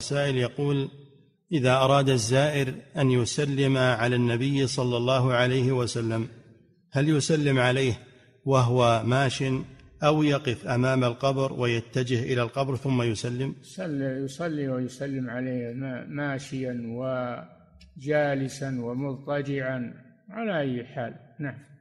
سائل يقول إذا أراد الزائر أن يسلم على النبي صلى الله عليه وسلم هل يسلم عليه وهو ماش أو يقف أمام القبر ويتجه إلى القبر ثم يسلم يصلي ويسلم عليه ماشيا وجالسا ومضطجعا على أي حال نعم